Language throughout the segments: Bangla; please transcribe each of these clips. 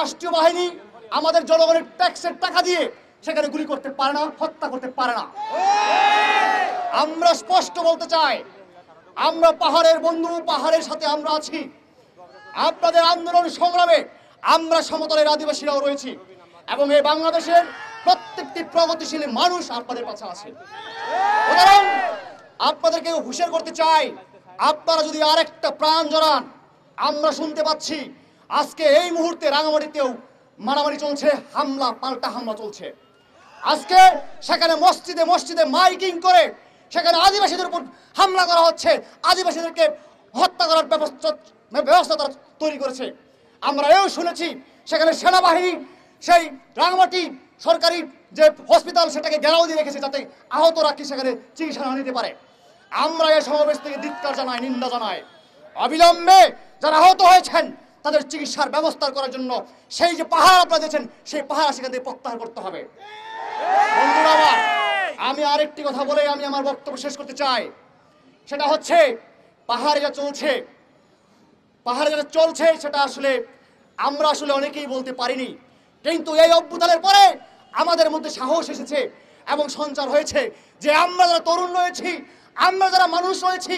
রাষ্ট্রীয় বাহিনী আমাদের জনগণের ট্যাক্সের টাকা দিয়ে সেখানে গুলি করতে পারে না হত্যা করতে পারে না আমরা স্পষ্ট বলতে চাই আমরা পাহাড়ের বন্ধু পাহাড়ের সাথে আমরা আছি আপনাদের আন্দোলন সংগ্রামে আমরা সমতলের আদিবাসীরাও রয়েছি এবং এই বাংলাদেশের প্রত্যেকটি প্রগতিশীল মানুষ আপনাদের কাছে আছে আপনাদেরকে হুশিয়ার করতে চাই আপনারা যদি আরেকটা প্রাণ জড়ান আমরা শুনতে পাচ্ছি আজকে এই মুহূর্তে রাঙামাটিতেও মারামারি চলছে হামলা পাল্টা হামলা চলছে আজকে সেখানে মসজিদে মসজিদে মাইকিং করে সেখানে আদিবাসীদের উপর হামলা করা হচ্ছে আদিবাসীদেরকে হত্যা করার ব্যবস্থা ব্যবস্থা তারা তৈরি করেছে আমরা এও শুনেছি সেখানে সেনাবাহিনী সেই রাঙামাটি সরকারি যে হসপিটাল সেটাকে গেরাও দিয়ে রেখেছে যাতে আহত রাখি সেখানে চিকিৎসা না নিতে পারে আমরা এই সমাবেশ থেকে ধিৎকার জানাই নিন্দা জানাই অবিলম্বে যারা আহত হয়েছেন তাদের চিকিৎসার ব্যবস্থা করার জন্য সেই যে পাহাড় আপনারা দিয়েছেন সেই পাহাড় সেখান থেকে প্রত্যাহার করতে হবে বন্ধুরা আমি আরেকটি কথা বলে আমি আমার বক্তব্য শেষ করতে চাই সেটা হচ্ছে পাহাড়ে যা চলছে পাহাড়ে যেটা চলছে সেটা আসলে আমরা আসলে অনেকেই বলতে পারিনি কিন্তু এই অভ্যুত্থানের পরে আমাদের মধ্যে সাহস এসেছে এবং সঞ্চার হয়েছে যে আমরা যারা তরুণ রয়েছি আমরা যারা মানুষ হয়েছি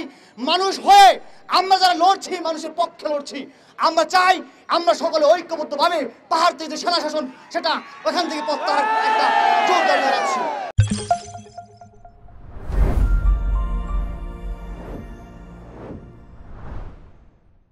মানুষ হয়ে আমরা যারা লড়ছি মানুষের পক্ষে লড়ছি আমরা চাই আমরা সকলে ঐক্যবদ্ধভাবে পাহাড় থেকে যে সেনা শাসন সেটা ওখান থেকে প্রত্যাহার একটা জোরদার রাখছি